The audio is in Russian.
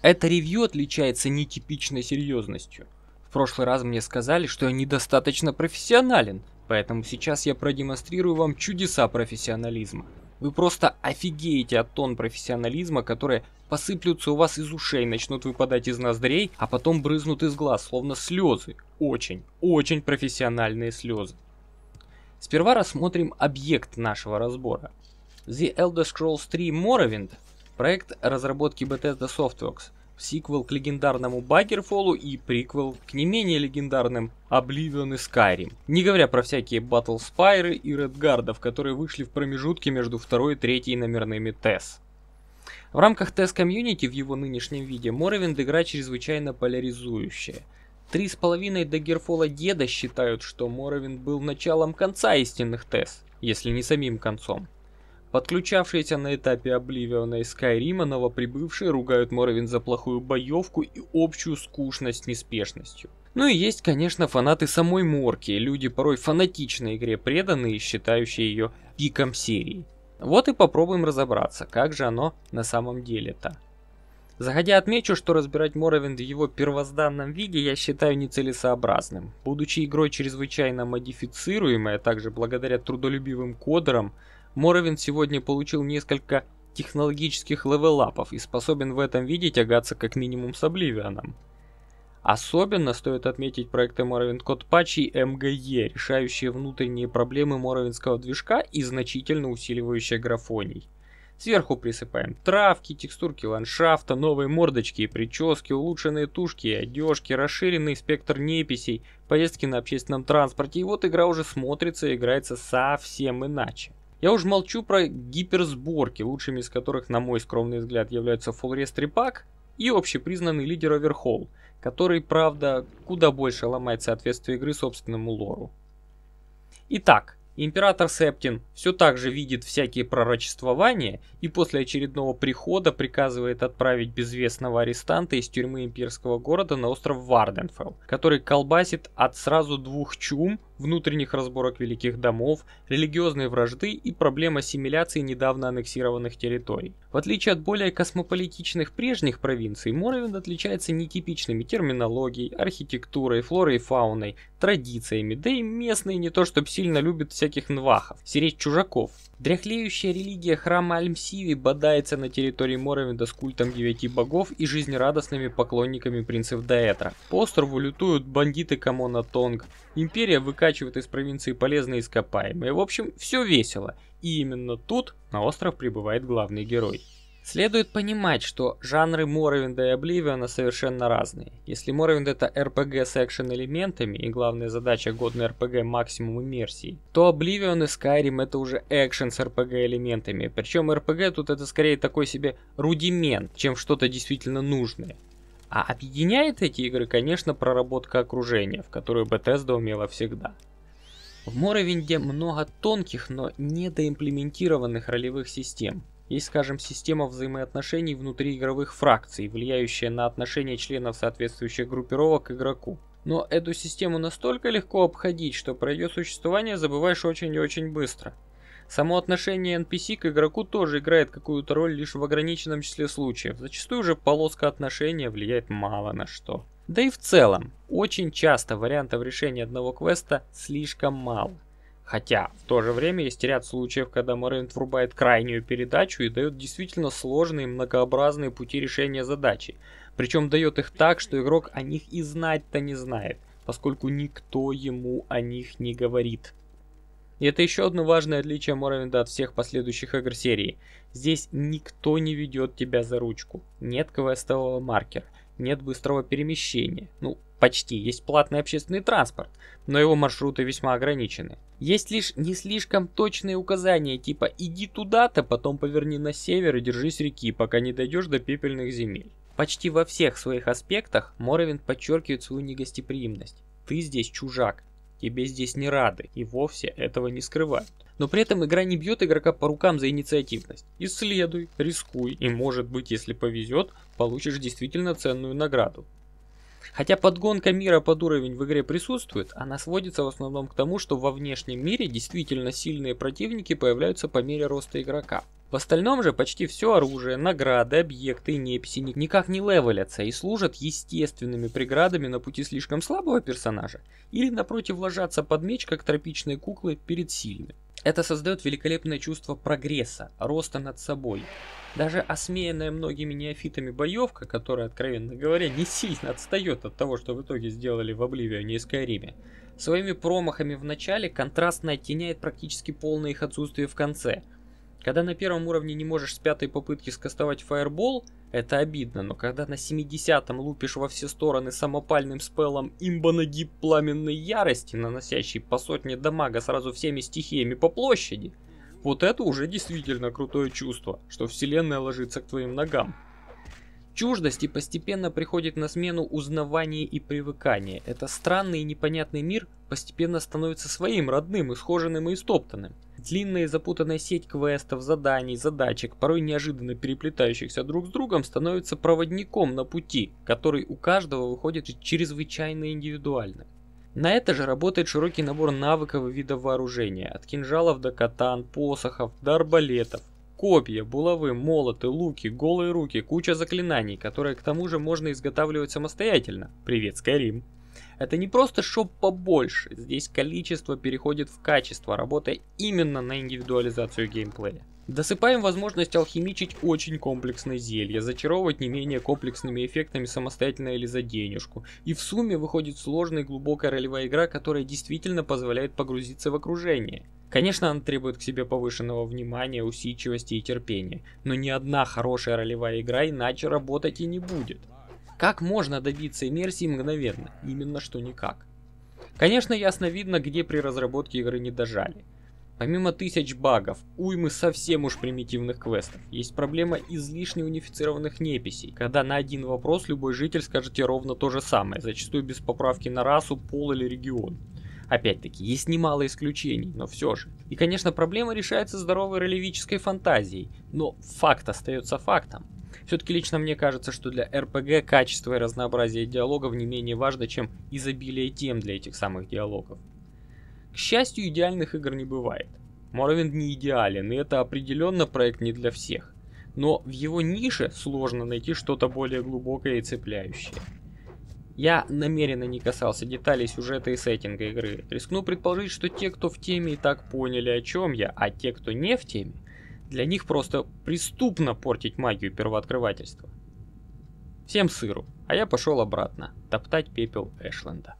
Это ревью отличается нетипичной серьезностью. В прошлый раз мне сказали, что я недостаточно профессионален, поэтому сейчас я продемонстрирую вам чудеса профессионализма. Вы просто офигеете от тон профессионализма, которые посыплются у вас из ушей, начнут выпадать из ноздрей, а потом брызнут из глаз, словно слезы. Очень, очень профессиональные слезы. Сперва рассмотрим объект нашего разбора. The Elder Scrolls 3 Morrowind, проект разработки Bethesda Softworks, сиквел к легендарному Багерфолу и приквел к не менее легендарным Oblivion и Skyrim. Не говоря про всякие Battle Spire и Редгардов, которые вышли в промежутке между второй и третьей номерными ТЭС. В рамках ТЭС комьюнити в его нынешнем виде Моровинд игра чрезвычайно поляризующая. Три с половиной Дагерфола деда считают, что Моровинд был началом конца истинных ТЭС, если не самим концом. Подключавшиеся на этапе Обливиона и Скайрима новоприбывшие ругают Моровин за плохую боевку и общую скучность с неспешностью. Ну и есть, конечно, фанаты самой Морки, люди порой фанатичной игре преданные считающие ее пиком серии. Вот и попробуем разобраться, как же оно на самом деле-то. Заходя отмечу, что разбирать Моровинд в его первозданном виде я считаю нецелесообразным. Будучи игрой чрезвычайно модифицируемой, а также благодаря трудолюбивым кодерам, Моровин сегодня получил несколько технологических левелапов и способен в этом виде тягаться как минимум с Обливианом. Особенно стоит отметить проекты Moravin Code Patch и MGE, решающие внутренние проблемы моровинского движка и значительно усиливающие графоний. Сверху присыпаем травки, текстурки ландшафта, новые мордочки и прически, улучшенные тушки и одежки, расширенный спектр неписей, поездки на общественном транспорте. И вот игра уже смотрится и играется совсем иначе. Я уж молчу про гиперсборки, лучшими из которых, на мой скромный взгляд, являются Full Rest Repack и общепризнанный лидер Overhaul, который, правда, куда больше ломает соответствие игры собственному лору. Итак, император Септин все так же видит всякие пророчествования и после очередного прихода приказывает отправить безвестного арестанта из тюрьмы имперского города на остров Варденфелл, который колбасит от сразу двух чум, внутренних разборок великих домов, религиозной вражды и проблем ассимиляции недавно аннексированных территорий. В отличие от более космополитичных прежних провинций, Моровинд отличается нетипичными терминологией, архитектурой, флорой и фауной, традициями, да и местные не то чтобы сильно любят всяких нвахов, сиречь чужаков. Дряхлеющая религия храма Альмсиви бодается на территории Моровида с культом девяти богов и жизнерадостными поклонниками принцев Даэтра. По острову лютуют бандиты Камона Тонг. Империя выкачивает из провинции полезные ископаемые. В общем, все весело. И именно тут на остров прибывает главный герой. Следует понимать, что жанры Morrowind и Oblivion совершенно разные. Если Morrowind это RPG с экшен-элементами и главная задача годной RPG максимум иммерсии, то Oblivion и Skyrim это уже экшен с RPG-элементами. Причем RPG тут это скорее такой себе рудимент, чем что-то действительно нужное. А объединяет эти игры, конечно, проработка окружения, в которую Bethesda умела всегда. В Моровинде много тонких, но недоимплементированных ролевых систем, есть, скажем, система взаимоотношений внутри игровых фракций, влияющая на отношения членов соответствующих группировок к игроку. Но эту систему настолько легко обходить, что про ее существование забываешь очень и очень быстро. Само отношение NPC к игроку тоже играет какую-то роль лишь в ограниченном числе случаев. Зачастую же полоска отношения влияет мало на что. Да и в целом, очень часто вариантов решения одного квеста слишком мало. Хотя в то же время есть ряд случаев, когда Морейнт врубает крайнюю передачу и дает действительно сложные многообразные пути решения задачи. Причем дает их так, что игрок о них и знать-то не знает, поскольку никто ему о них не говорит. И это еще одно важное отличие Моровинда от всех последующих игр серии. Здесь никто не ведет тебя за ручку. Нет квестового маркера нет быстрого перемещения. Ну, почти есть платный общественный транспорт, но его маршруты весьма ограничены. Есть лишь не слишком точные указания типа «иди туда-то, потом поверни на север и держись реки, пока не дойдешь до пепельных земель». Почти во всех своих аспектах Моровин подчеркивает свою негостеприимность. Ты здесь чужак, тебе здесь не рады и вовсе этого не скрывают. Но при этом игра не бьет игрока по рукам за инициативность. Исследуй, рискуй и может быть, если повезет, получишь действительно ценную награду. Хотя подгонка мира под уровень в игре присутствует, она сводится в основном к тому, что во внешнем мире действительно сильные противники появляются по мере роста игрока. В остальном же почти все оружие, награды, объекты и неписи никак не левелятся и служат естественными преградами на пути слишком слабого персонажа или напротив ложатся под меч, как тропичные куклы, перед сильными. Это создает великолепное чувство прогресса, роста над собой. Даже осмеянная многими неофитами боевка, которая, откровенно говоря, не сильно отстает от того, что в итоге сделали в Обливионе и Скайриме, своими промахами в начале контрастно оттеняет практически полное их отсутствие в конце – когда на первом уровне не можешь с пятой попытки скастовать фаербол, это обидно, но когда на 70-м лупишь во все стороны самопальным спеллом имба пламенной ярости, наносящий по сотне дамага сразу всеми стихиями по площади, вот это уже действительно крутое чувство, что вселенная ложится к твоим ногам. Чуждость и постепенно приходит на смену узнавание и привыкание. Это странный и непонятный мир постепенно становится своим, родным, исхоженным и истоптанным. Длинная и запутанная сеть квестов, заданий, задачек, порой неожиданно переплетающихся друг с другом, становится проводником на пути, который у каждого выходит чрезвычайно индивидуально. На это же работает широкий набор навыков и видов вооружения, от кинжалов до катан, посохов, до арбалетов, Копья, булавы, молоты, луки, голые руки, куча заклинаний, которые к тому же можно изготавливать самостоятельно. Привет, Скайрим. Это не просто шоп побольше, здесь количество переходит в качество, работая именно на индивидуализацию геймплея. Досыпаем возможность алхимичить очень комплексное зелье, зачаровывать не менее комплексными эффектами самостоятельно или за денежку. И в сумме выходит сложная и глубокая ролевая игра, которая действительно позволяет погрузиться в окружение. Конечно, она требует к себе повышенного внимания, усидчивости и терпения, но ни одна хорошая ролевая игра иначе работать и не будет. Как можно добиться иммерсии мгновенно? Именно что никак. Конечно, ясно видно, где при разработке игры не дожали. Помимо тысяч багов, уймы совсем уж примитивных квестов, есть проблема излишне унифицированных неписей, когда на один вопрос любой житель скажет тебе ровно то же самое, зачастую без поправки на расу, пол или регион. Опять-таки, есть немало исключений, но все же. И, конечно, проблема решается здоровой ролевической фантазией, но факт остается фактом. Все-таки лично мне кажется, что для РПГ качество и разнообразие диалогов не менее важно, чем изобилие тем для этих самых диалогов. К счастью, идеальных игр не бывает. Morrowind не идеален, и это определенно проект не для всех. Но в его нише сложно найти что-то более глубокое и цепляющее. Я намеренно не касался деталей сюжета и сеттинга игры. Рискну предположить, что те, кто в теме и так поняли, о чем я, а те, кто не в теме, для них просто преступно портить магию первооткрывательства. Всем сыру, а я пошел обратно, топтать пепел Эшленда.